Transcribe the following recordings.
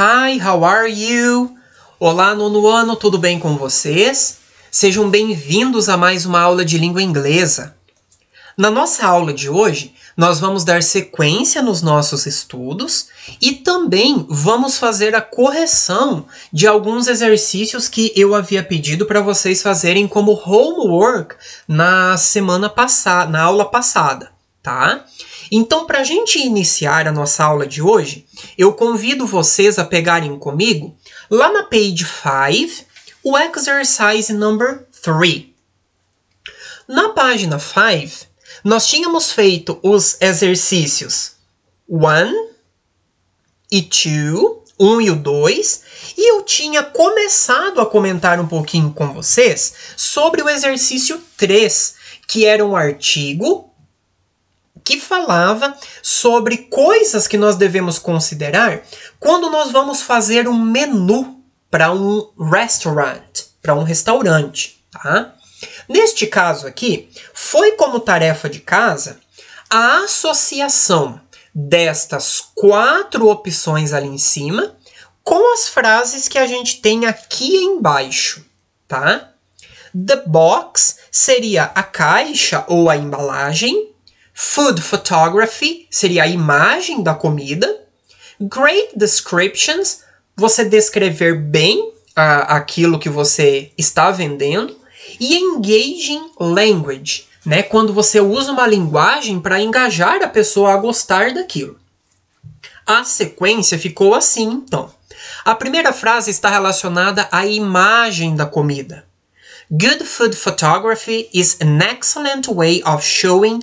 Hi, how are you? Olá, nono ano, tudo bem com vocês? Sejam bem-vindos a mais uma aula de língua inglesa. Na nossa aula de hoje, nós vamos dar sequência nos nossos estudos e também vamos fazer a correção de alguns exercícios que eu havia pedido para vocês fazerem como homework na semana passada, na aula passada, tá? Então, para a gente iniciar a nossa aula de hoje, eu convido vocês a pegarem comigo, lá na page 5, o exercise number 3. Na página 5, nós tínhamos feito os exercícios 1 e 2, 1 e o 2, e eu tinha começado a comentar um pouquinho com vocês sobre o exercício 3, que era um artigo que falava sobre coisas que nós devemos considerar quando nós vamos fazer um menu para um restaurant, para um restaurante, tá? Neste caso aqui, foi como tarefa de casa a associação destas quatro opções ali em cima com as frases que a gente tem aqui embaixo, tá? The box seria a caixa ou a embalagem, Food photography seria a imagem da comida. Great descriptions, você descrever bem a, ah, aquilo que você está vendendo. E engaging language, né? Quando você usa uma linguagem para engajar a pessoa a gostar daquilo. A sequência ficou assim, então. A primeira frase está relacionada à imagem da comida. Good food photography is an excellent way of showing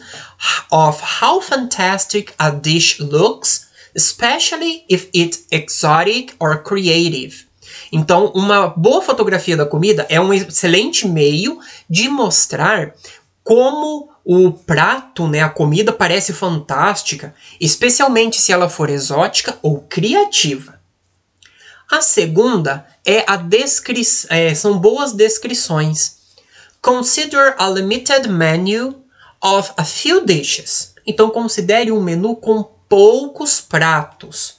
of how fantastic a dish looks, especially if it's exotic or creative. Então, uma boa fotografia da comida é um excelente meio de mostrar como o prato, né, a comida parece fantástica, especialmente se ela for exótica ou criativa. A segunda é a descrição, é, são boas descrições. Consider a limited menu of a few dishes. Então considere um menu com poucos pratos.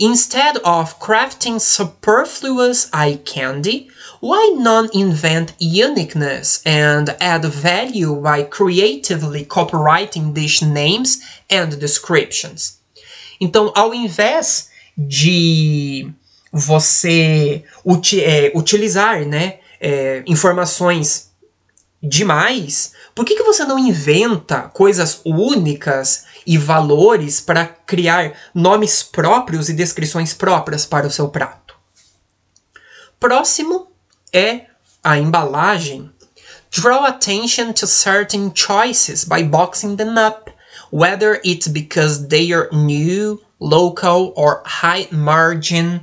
Instead of crafting superfluous eye candy, why not invent uniqueness and add value by creatively copywriting dish names and descriptions? Então, ao invés de você é, utilizar né, é, informações demais. Por que, que você não inventa coisas únicas e valores para criar nomes próprios e descrições próprias para o seu prato? Próximo é a embalagem. Draw attention to certain choices by boxing them up, whether it's because they are new, local, or high margin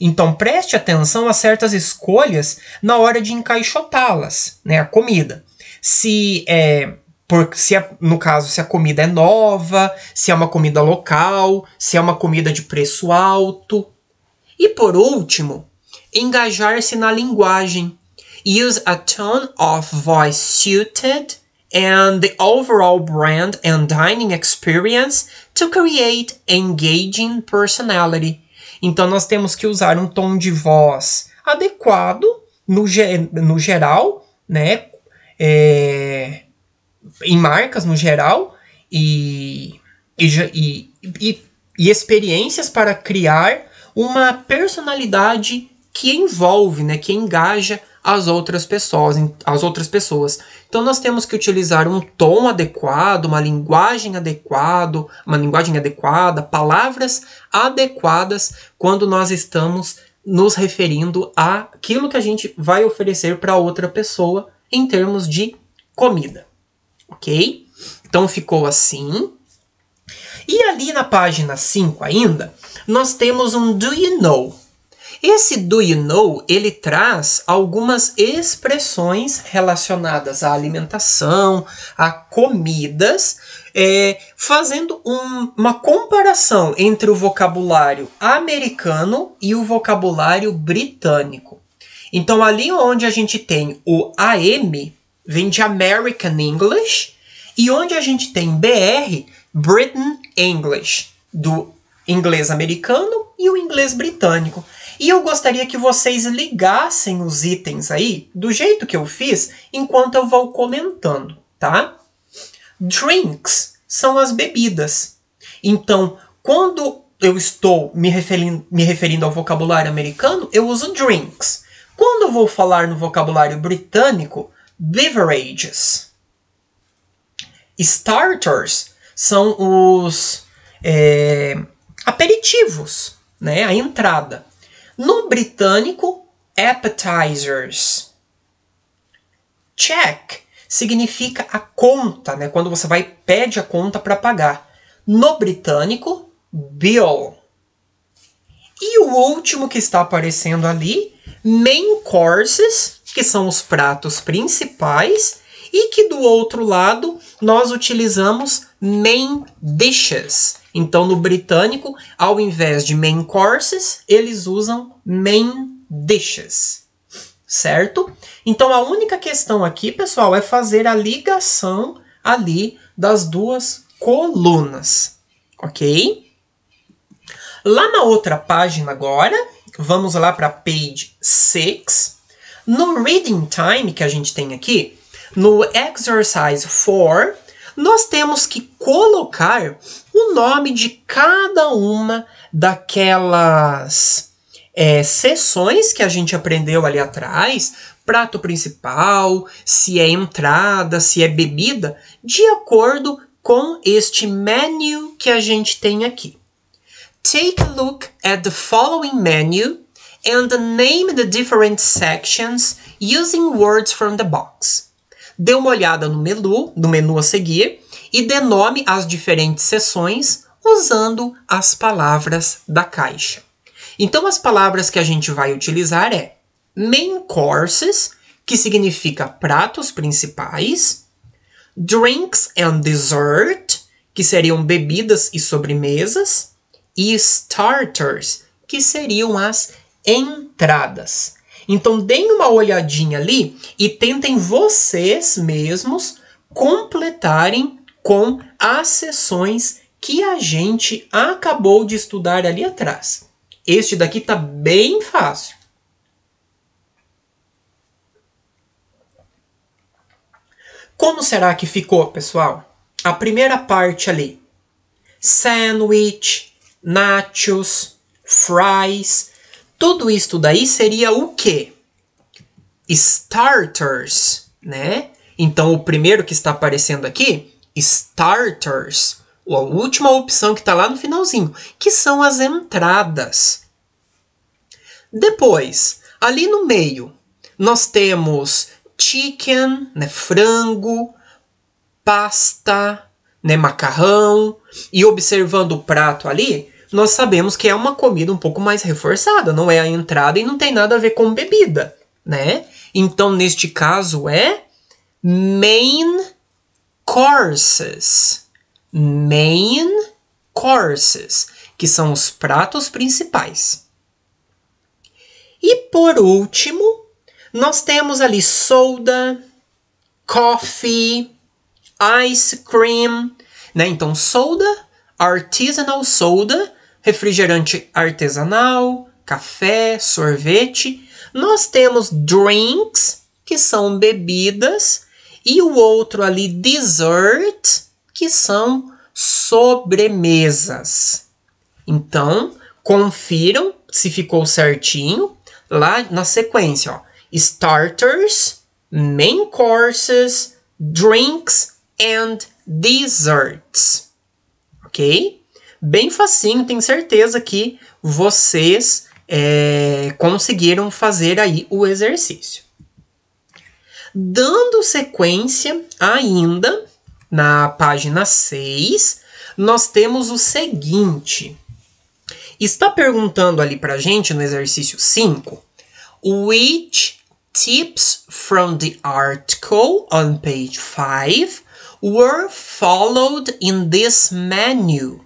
então preste atenção a certas escolhas na hora de encaixotá-las, né? A comida. Se é, por, se no caso, se a comida é nova, se é uma comida local, se é uma comida de preço alto. E por último, engajar-se na linguagem. Use a tone of voice suited and the overall brand and dining experience to create engaging personality. Então nós temos que usar um tom de voz adequado no, ge no geral, né? É, em marcas no geral e, e, e, e experiências para criar uma personalidade que envolve, né? Que engaja às outras pessoas, às outras pessoas. Então nós temos que utilizar um tom adequado, uma linguagem adequada, uma linguagem adequada, palavras adequadas quando nós estamos nos referindo àquilo que a gente vai oferecer para outra pessoa em termos de comida. OK? Então ficou assim. E ali na página 5 ainda, nós temos um do you know, esse do you know, ele traz algumas expressões relacionadas à alimentação, a comidas, é, fazendo um, uma comparação entre o vocabulário americano e o vocabulário britânico. Então, ali onde a gente tem o AM, vem de American English, e onde a gente tem BR, Britain English, do inglês americano e o inglês britânico. E eu gostaria que vocês ligassem os itens aí do jeito que eu fiz enquanto eu vou comentando, tá? Drinks são as bebidas. Então, quando eu estou me referindo, me referindo ao vocabulário americano, eu uso drinks. Quando eu vou falar no vocabulário britânico, beverages. Starters são os é, aperitivos, né? a entrada. No britânico, appetizers. Check significa a conta, né? Quando você vai pede a conta para pagar. No britânico, bill. E o último que está aparecendo ali, main courses, que são os pratos principais, e que do outro lado nós utilizamos main dishes, então, no britânico, ao invés de main courses, eles usam main dishes. Certo? Então, a única questão aqui, pessoal, é fazer a ligação ali das duas colunas. Ok? Lá na outra página agora, vamos lá para page 6. No reading time que a gente tem aqui, no exercise 4, nós temos que colocar o nome de cada uma daquelas é, sessões que a gente aprendeu ali atrás, prato principal, se é entrada, se é bebida, de acordo com este menu que a gente tem aqui. Take a look at the following menu and name the different sections using words from the box dê uma olhada no menu, no menu a seguir e nome as diferentes seções usando as palavras da caixa. Então, as palavras que a gente vai utilizar é main courses, que significa pratos principais, drinks and dessert, que seriam bebidas e sobremesas, e starters, que seriam as entradas. Então deem uma olhadinha ali e tentem vocês mesmos completarem com as sessões que a gente acabou de estudar ali atrás. Este daqui tá bem fácil. Como será que ficou, pessoal? A primeira parte ali: sandwich, nachos, fries, tudo isto daí seria o quê? Starters, né? Então, o primeiro que está aparecendo aqui, starters, a última opção que está lá no finalzinho, que são as entradas. Depois, ali no meio, nós temos chicken, né, frango, pasta, né, macarrão, e observando o prato ali, nós sabemos que é uma comida um pouco mais reforçada, não é a entrada e não tem nada a ver com bebida, né? Então, neste caso, é main courses. Main courses, que são os pratos principais. E por último, nós temos ali soda, coffee, ice cream, né? Então, soda, artisanal soda, refrigerante artesanal, café, sorvete. Nós temos drinks, que são bebidas, e o outro ali, dessert, que são sobremesas. Então, confiram se ficou certinho lá na sequência, ó. Starters, main courses, drinks and desserts. OK? bem facinho, tenho certeza que vocês é, conseguiram fazer aí o exercício. Dando sequência ainda, na página 6, nós temos o seguinte. Está perguntando ali para gente no exercício 5, which tips from the article on page 5 were followed in this menu?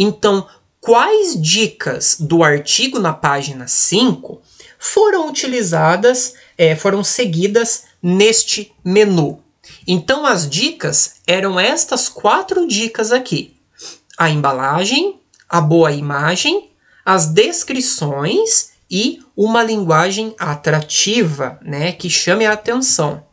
Então, quais dicas do artigo na página 5 foram utilizadas, é, foram seguidas neste menu? Então, as dicas eram estas quatro dicas aqui: a embalagem, a boa imagem, as descrições e uma linguagem atrativa, né, que chame a atenção.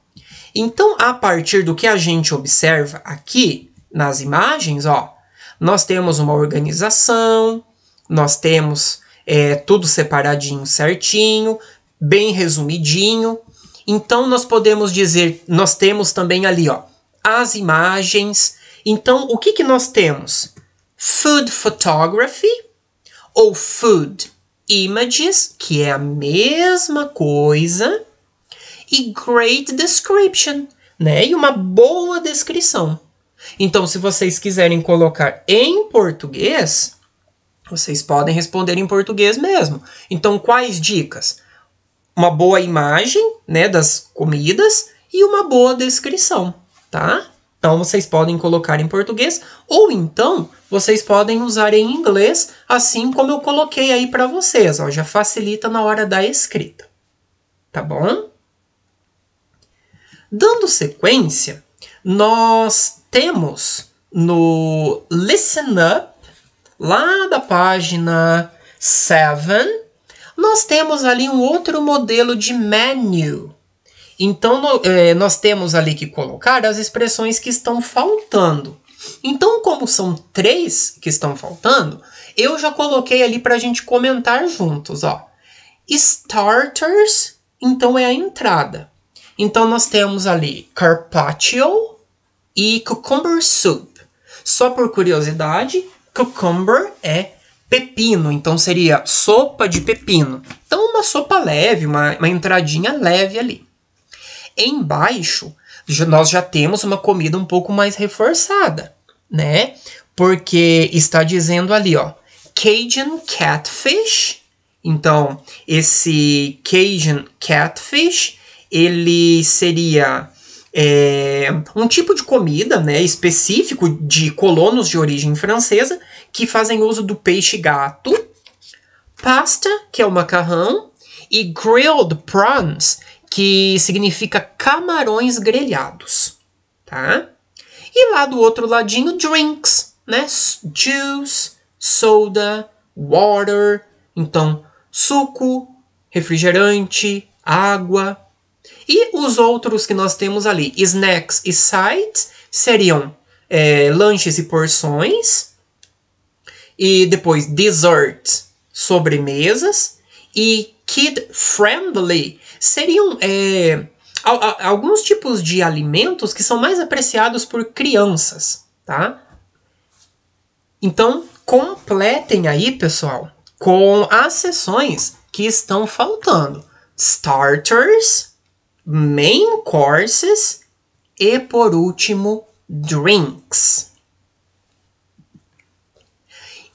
Então, a partir do que a gente observa aqui nas imagens, ó, nós temos uma organização, nós temos é, tudo separadinho certinho, bem resumidinho. Então nós podemos dizer, nós temos também ali ó, as imagens. Então o que, que nós temos? Food photography ou food images, que é a mesma coisa, e great description, né? E uma boa descrição. Então, se vocês quiserem colocar em português, vocês podem responder em português mesmo. Então, quais dicas? Uma boa imagem, né, das comidas e uma boa descrição, tá? Então, vocês podem colocar em português ou então vocês podem usar em inglês, assim como eu coloquei aí para vocês, ó, já facilita na hora da escrita. Tá bom? Dando sequência, nós temos no Listen Up, lá da página 7, nós temos ali um outro modelo de menu. Então, no, eh, nós temos ali que colocar as expressões que estão faltando. Então, como são três que estão faltando, eu já coloquei ali para a gente comentar juntos. Ó. Starters, então é a entrada. Então, nós temos ali carpaccio, e cucumber soup. Só por curiosidade, cucumber é pepino, então seria sopa de pepino. Então, uma sopa leve, uma, uma entradinha leve ali. Embaixo, nós já temos uma comida um pouco mais reforçada, né? Porque está dizendo ali, ó, Cajun Catfish. Então, esse Cajun Catfish, ele seria é, um tipo de comida né, específico de colonos de origem francesa que fazem uso do peixe gato, pasta, que é o macarrão, e grilled prawns, que significa camarões grelhados, tá? E lá do outro ladinho, drinks, né? Juice, soda, water, então suco, refrigerante, água, e os outros que nós temos ali, snacks e sites, seriam é, lanches e porções, e depois desserts, sobremesas, e kid friendly seriam é, alguns tipos de alimentos que são mais apreciados por crianças, tá? Então completem aí, pessoal, com as sessões que estão faltando. Starters, main courses e por último drinks.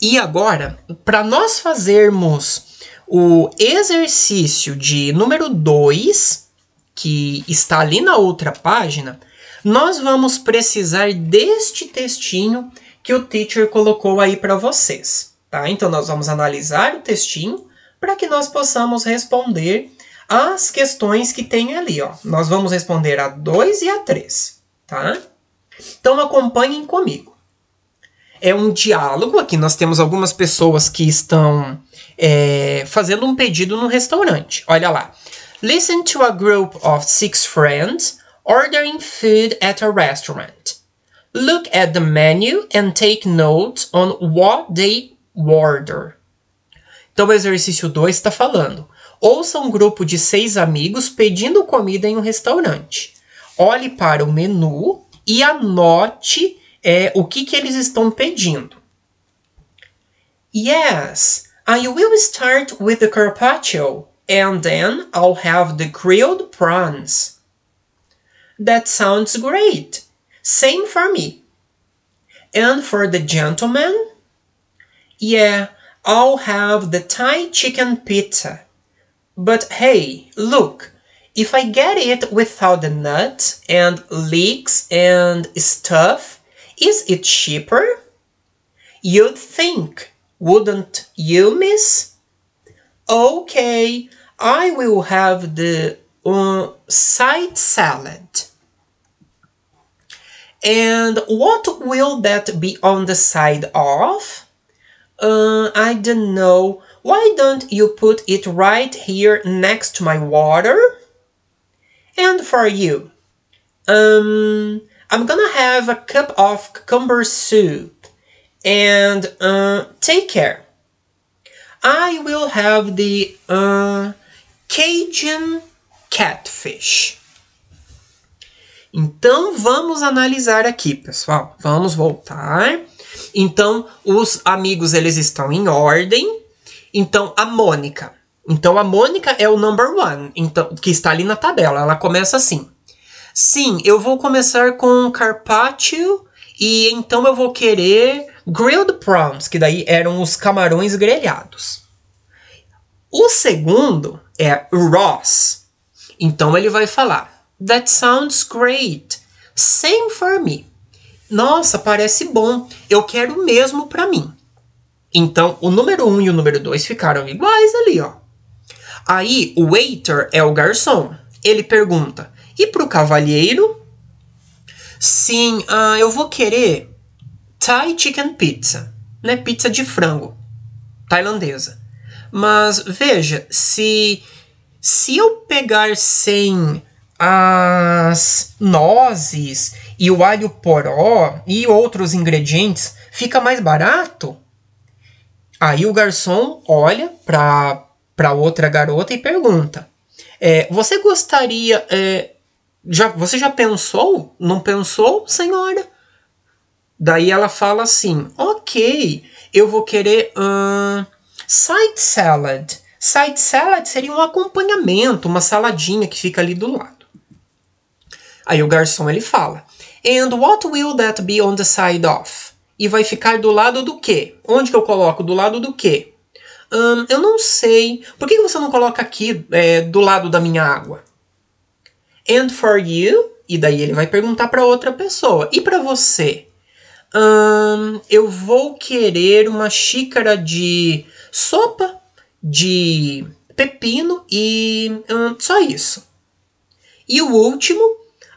E agora, para nós fazermos o exercício de número 2, que está ali na outra página, nós vamos precisar deste textinho que o teacher colocou aí para vocês, tá? Então nós vamos analisar o textinho para que nós possamos responder as questões que tem ali, ó. Nós vamos responder a 2 e a 3, tá? Então acompanhem comigo. É um diálogo, aqui nós temos algumas pessoas que estão é, fazendo um pedido no restaurante. Olha lá. Listen to a group of six friends ordering food at a restaurant. Look at the menu and take notes on what they order. Então, o exercício 2 está falando. Ouça um grupo de seis amigos pedindo comida em um restaurante. Olhe para o menu e anote é, o que, que eles estão pedindo. Yes, I will start with the carpaccio and then I'll have the grilled prawns. That sounds great. Same for me. And for the gentleman? Yeah, I'll have the Thai chicken pizza. But hey, look, if I get it without the nuts and leeks and stuff, is it cheaper? You'd think, wouldn't you, miss? Okay, I will have the uh, side salad. And what will that be on the side of? Uh, I don't know. Why don't you put it right here next to my water? And for you, um, I'm gonna have a cup of cucumber soup. And uh, take care. I will have the uh, Cajun Catfish. Então vamos analisar aqui, pessoal. Vamos voltar. Então os amigos eles estão em ordem, então, a Mônica. Então, a Mônica é o number one, então, que está ali na tabela. Ela começa assim. Sim, eu vou começar com carpaccio e então eu vou querer grilled prawns, que daí eram os camarões grelhados. O segundo é Ross. Então ele vai falar: That sounds great. Same for me. Nossa, parece bom. Eu quero mesmo para mim. Então, o número 1 um e o número 2 ficaram iguais ali, ó. Aí, o waiter é o garçom. Ele pergunta: e para o cavalheiro? Sim, ah, eu vou querer Thai Chicken Pizza, né? Pizza de frango tailandesa. Mas veja, se se eu pegar sem as nozes e o alho poró e outros ingredientes, fica mais barato? Aí o garçom olha para para outra garota e pergunta: é, você gostaria? É, já, você já pensou? Não pensou, senhora? Daí ela fala assim: ok, eu vou querer um side salad. Side salad seria um acompanhamento, uma saladinha que fica ali do lado. Aí o garçom ele fala: and what will that be on the side of? e vai ficar do lado do quê? Onde que eu coloco? Do lado do quê? Hum, eu não sei. Por que você não coloca aqui é, do lado da minha água? And for you? E daí ele vai perguntar para outra pessoa. E para você? Hum, eu vou querer uma xícara de sopa de pepino e hum, só isso. E o último,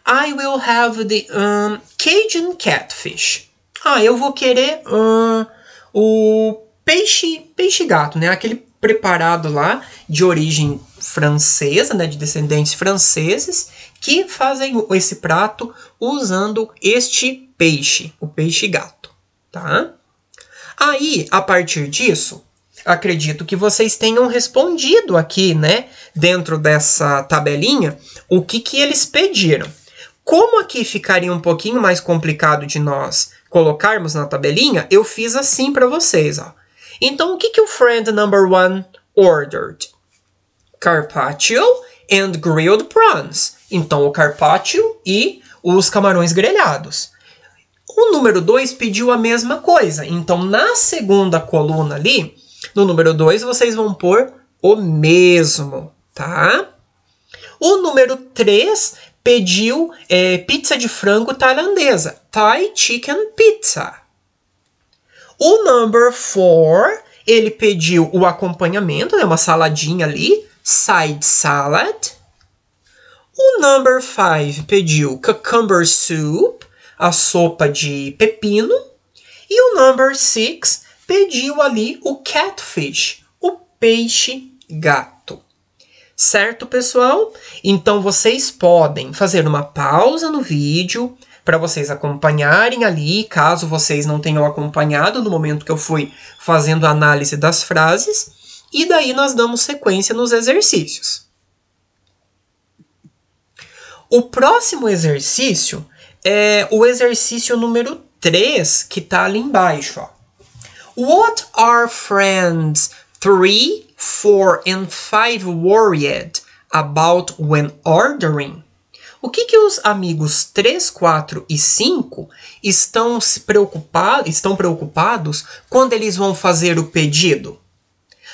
I will have the um, Cajun catfish. Ah, eu vou querer hum, o peixe, peixe gato, né? Aquele preparado lá de origem francesa, né, de descendentes franceses, que fazem esse prato usando este peixe, o peixe gato, tá? Aí, a partir disso, acredito que vocês tenham respondido aqui, né, dentro dessa tabelinha, o que que eles pediram. Como aqui ficaria um pouquinho mais complicado de nós colocarmos na tabelinha, eu fiz assim para vocês. Ó. Então, o que, que o friend number one ordered? Carpaccio and grilled prawns. Então, o carpaccio e os camarões grelhados. O número 2 pediu a mesma coisa. Então, na segunda coluna ali, no número 2, vocês vão pôr o mesmo, tá? O número 3 pediu é, pizza de frango tailandesa, Thai Chicken Pizza. O number four, ele pediu o acompanhamento, né, uma saladinha ali, side salad. O number five pediu cucumber soup, a sopa de pepino. E o number six pediu ali o catfish, o peixe gato. Certo, pessoal? Então vocês podem fazer uma pausa no vídeo para vocês acompanharem ali, caso vocês não tenham acompanhado no momento que eu fui fazendo a análise das frases, e daí nós damos sequência nos exercícios. O próximo exercício é o exercício número 3, que está ali embaixo. Ó. What are friends? Three four and five worried about when ordering? O que, que os amigos 3, 4 e 5 estão se preocupados, estão preocupados quando eles vão fazer o pedido?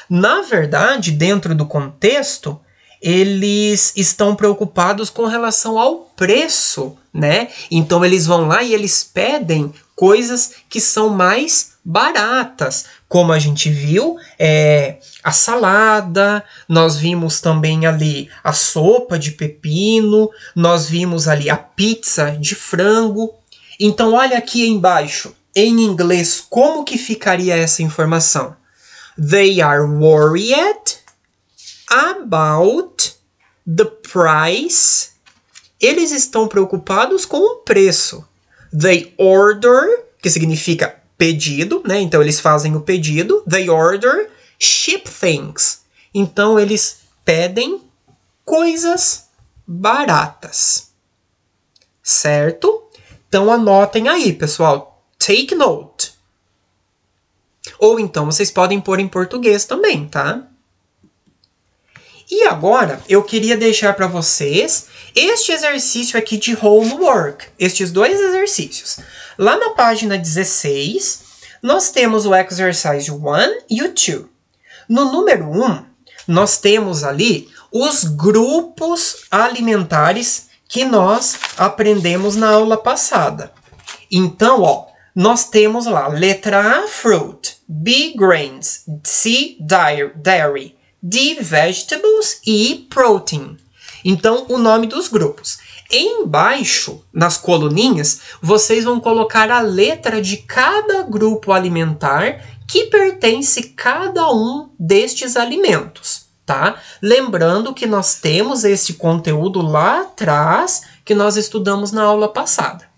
Na verdade, dentro do contexto, eles estão preocupados com relação ao preço, né? Então eles vão lá e eles pedem coisas que são mais baratas, como a gente viu, é, a salada, nós vimos também ali a sopa de pepino, nós vimos ali a pizza de frango. Então olha aqui embaixo, em inglês, como que ficaria essa informação? They are worried about the price. Eles estão preocupados com o preço. They order, que significa pedido, né? Então eles fazem o pedido. They order ship things. Então eles pedem coisas baratas. Certo? Então anotem aí, pessoal. Take note. Ou então vocês podem pôr em português também, tá? E agora eu queria deixar para vocês este exercício aqui de homework, estes dois exercícios. Lá na página 16, nós temos o exercise 1 e o 2. No número 1, nós temos ali os grupos alimentares que nós aprendemos na aula passada. Então, ó, nós temos lá letra A, fruit, B, grains, C, dairy, D, vegetables e protein. Então, o nome dos grupos. Embaixo, nas coluninhas, vocês vão colocar a letra de cada grupo alimentar que pertence cada um destes alimentos, tá? Lembrando que nós temos esse conteúdo lá atrás que nós estudamos na aula passada.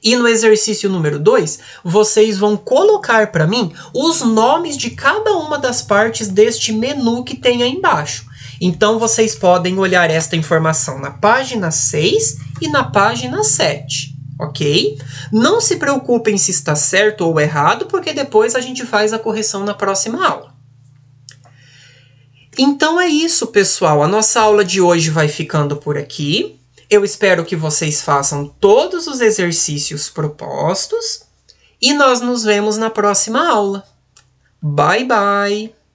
E no exercício número 2, vocês vão colocar para mim os nomes de cada uma das partes deste menu que tem aí embaixo. Então vocês podem olhar esta informação na página 6 e na página 7 ok? Não se preocupem se está certo ou errado, porque depois a gente faz a correção na próxima aula. Então é isso, pessoal. A nossa aula de hoje vai ficando por aqui. Eu espero que vocês façam todos os exercícios propostos e nós nos vemos na próxima aula. Bye bye!